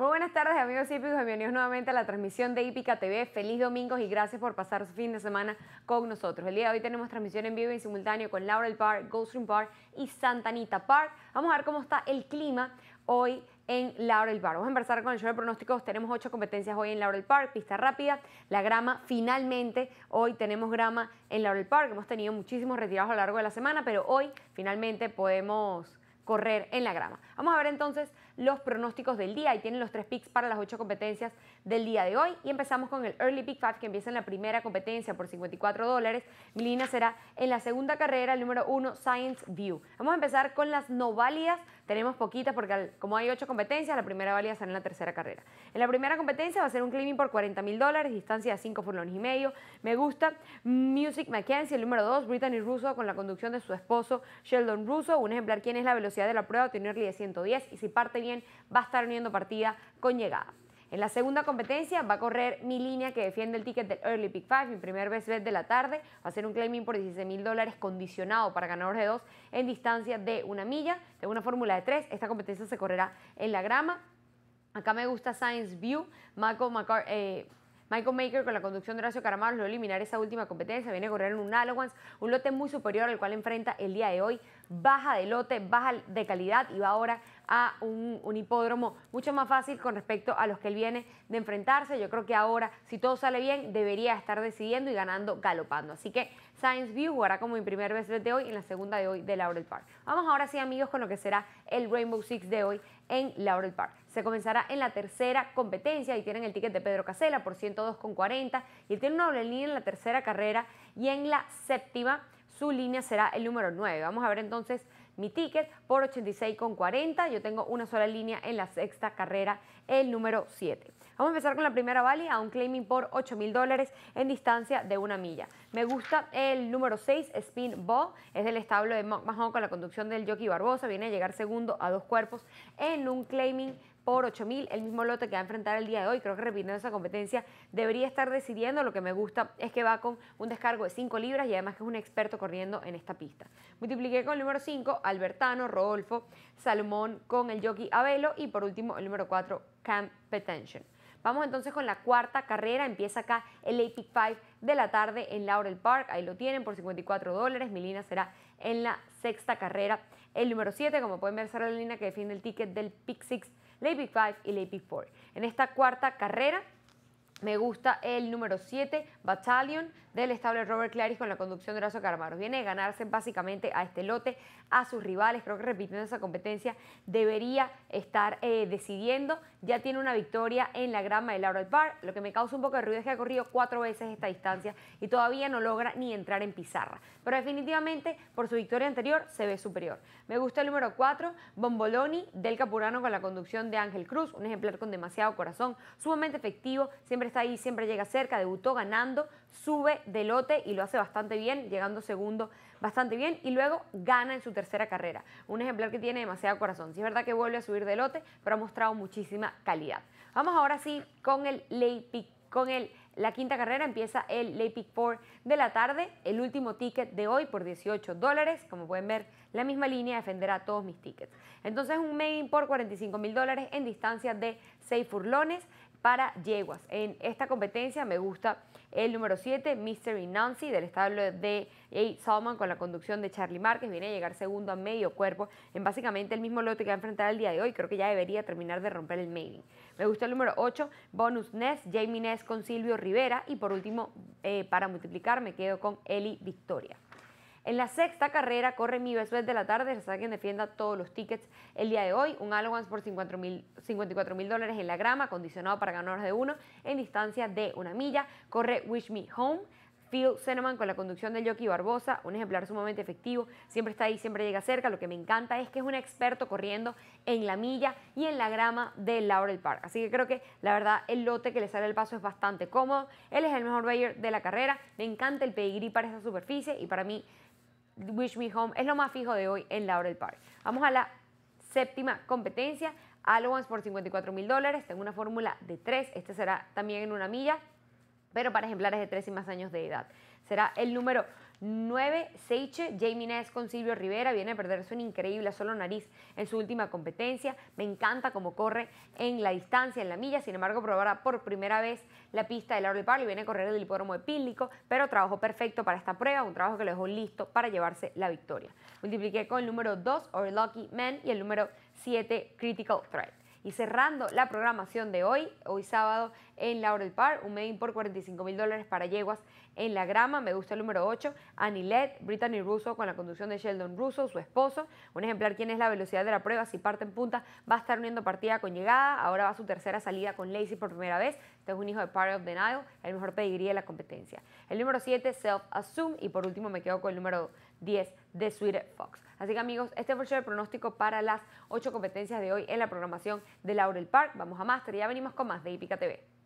Muy buenas tardes amigos hípicos, bienvenidos nuevamente a la transmisión de Hípica TV. Feliz domingo y gracias por pasar su fin de semana con nosotros. El día de hoy tenemos transmisión en vivo y simultáneo con Laurel Park, Goldstream Park y Santa Anita Park. Vamos a ver cómo está el clima hoy en Laurel Park. Vamos a empezar con el show de pronósticos. Tenemos ocho competencias hoy en Laurel Park, pista rápida, la grama. Finalmente, hoy tenemos grama en Laurel Park. Hemos tenido muchísimos retirados a lo largo de la semana, pero hoy finalmente podemos correr en la grama. Vamos a ver entonces los pronósticos del día. y tienen los tres picks para las ocho competencias del día de hoy. Y empezamos con el Early Pick 5 que empieza en la primera competencia por 54 dólares. milina será en la segunda carrera, el número uno, Science View. Vamos a empezar con las no válidas. Tenemos poquitas porque como hay ocho competencias, la primera válida será en la tercera carrera. En la primera competencia va a ser un climbing por 40 mil dólares, distancia de 5 furlones y medio. Me gusta Music Mackenzie, el número dos Brittany Russo con la conducción de su esposo Sheldon Russo. Un ejemplar, quién es la velocidad de la prueba, tiene early de 110 y si parte bien va a estar uniendo partida con llegada. En la segunda competencia va a correr mi línea que defiende el ticket del Early Pick 5, mi primer vez bet de la tarde. Va a ser un claiming por 16 mil dólares condicionado para ganadores de 2 en distancia de una milla, de una fórmula de tres. Esta competencia se correrá en la grama. Acá me gusta Science View, Michael eh, Maker con la conducción de Horacio Caramaros lo eliminar esa última competencia, viene a correr en un Allowance, un lote muy superior al cual enfrenta el día de hoy baja de lote, baja de calidad y va ahora a un, hipódromo mucho más fácil con respecto a los que él viene de enfrentarse. Yo creo que ahora, si todo sale bien, debería estar decidiendo y ganando galopando. Así que Science View jugará como mi primer vez de hoy en la segunda de hoy de Laurel Park. Vamos ahora sí, amigos, con lo que será el Rainbow Six de hoy en Laurel Park. Se comenzará en la tercera competencia y tienen el ticket de Pedro Casela por 102,40 y él tiene una doble línea en la tercera carrera y en la séptima su línea será el número 9. Vamos a ver entonces mi ticket por 86,40. Yo tengo una sola línea en la sexta carrera, el número 7. Vamos a empezar con la primera valle a un claiming por 8 mil dólares en distancia de una milla. Me gusta el número 6, Spin Ball. es del establo de Mahon con la conducción del Jockey Barbosa, viene a llegar segundo a dos cuerpos en un claiming por 8.000, el mismo lote que va a enfrentar el día de hoy. Creo que repitiendo esa competencia debería estar decidiendo. Lo que me gusta es que va con un descargo de 5 libras y además que es un experto corriendo en esta pista. Multipliqué con el número 5, Albertano, Rodolfo, Salomón con el jockey Abelo y por último el número 4, Camp Petention. Vamos entonces con la cuarta carrera. Empieza acá el Epic 5 de la tarde en Laurel Park. Ahí lo tienen por 54 dólares. Milina será en la sexta carrera. El número 7, como pueden ver, será la línea que defiende el ticket del Pick 6 la B5 y La B4. En esta cuarta carrera... Me gusta el número 7, Battalion, del estable Robert Claris con la conducción de Horacio Carmaros Viene a ganarse básicamente a este lote, a sus rivales. Creo que repitiendo esa competencia debería estar eh, decidiendo. Ya tiene una victoria en la grama de Laurel Park. Lo que me causa un poco de ruido es que ha corrido cuatro veces esta distancia y todavía no logra ni entrar en pizarra. Pero definitivamente, por su victoria anterior, se ve superior. Me gusta el número 4, Bomboloni, del Capurano con la conducción de Ángel Cruz. Un ejemplar con demasiado corazón, sumamente efectivo, siempre está ahí, siempre llega cerca, debutó ganando, sube de lote y lo hace bastante bien, llegando segundo bastante bien y luego gana en su tercera carrera. Un ejemplar que tiene demasiado corazón. Si es verdad que vuelve a subir de lote, pero ha mostrado muchísima calidad. Vamos ahora sí con el Leipzig, con el la quinta carrera empieza el Pick 4 de la tarde, el último ticket de hoy por 18 dólares. Como pueden ver, la misma línea defenderá todos mis tickets. Entonces un main por 45 mil dólares en distancia de 6 furlones para yeguas. En esta competencia me gusta el número 7, Mystery Nancy, del establo de A. Salman, con la conducción de Charlie Márquez. Viene a llegar segundo a medio cuerpo en básicamente el mismo lote que va a enfrentar el día de hoy. Creo que ya debería terminar de romper el mailing. Me gusta el número 8, Bonus Ness, Jamie Ness con Silvio Rivera. Y por último, eh, para multiplicar, me quedo con Eli Victoria. En la sexta carrera corre mi Besuet de la tarde, se quien defienda todos los tickets el día de hoy. Un Allowance por 54 mil dólares en la grama, condicionado para ganadores de uno en distancia de una milla. Corre Wish Me Home. Phil Cinnamon con la conducción de Jockey Barbosa, un ejemplar sumamente efectivo, siempre está ahí, siempre llega cerca. Lo que me encanta es que es un experto corriendo en la milla y en la grama de Laurel Park. Así que creo que la verdad el lote que le sale el paso es bastante cómodo. Él es el mejor Bayer de la carrera. Me encanta el pedigrí para esta superficie y para mí Wish Me Home es lo más fijo de hoy en Laurel Park. Vamos a la séptima competencia. Allowance por 54 mil dólares. Tengo una fórmula de tres. Este será también en una milla, pero para ejemplares de tres y más años de edad. Será el número 9 Seiche, Jamie Ness con Silvio Rivera, viene a perder su increíble solo nariz en su última competencia. Me encanta cómo corre en la distancia, en la milla. Sin embargo, probará por primera vez la pista del Laurel Park y viene a correr el hipódromo de pero trabajo perfecto para esta prueba, un trabajo que lo dejó listo para llevarse la victoria. Multipliqué con el número 2, Our Lucky Man, y el número 7, Critical Threat. Y cerrando la programación de hoy, hoy sábado en Laurel Park, un main por 45 mil dólares para yeguas en la grama, me gusta el número 8, Anilet, Brittany Russo con la conducción de Sheldon Russo, su esposo, un ejemplar quién es la velocidad de la prueba, si parte en punta va a estar uniendo partida con llegada, ahora va a su tercera salida con Lacey por primera vez, este es un hijo de Party of the el mejor pedigrí de la competencia. El número 7, Self Assume, y por último me quedo con el número 10 de Sweet Fox. Así que amigos, este fue el pronóstico para las 8 competencias de hoy en la programación de Laurel Park. Vamos a Master, ya venimos con más de Ipica TV.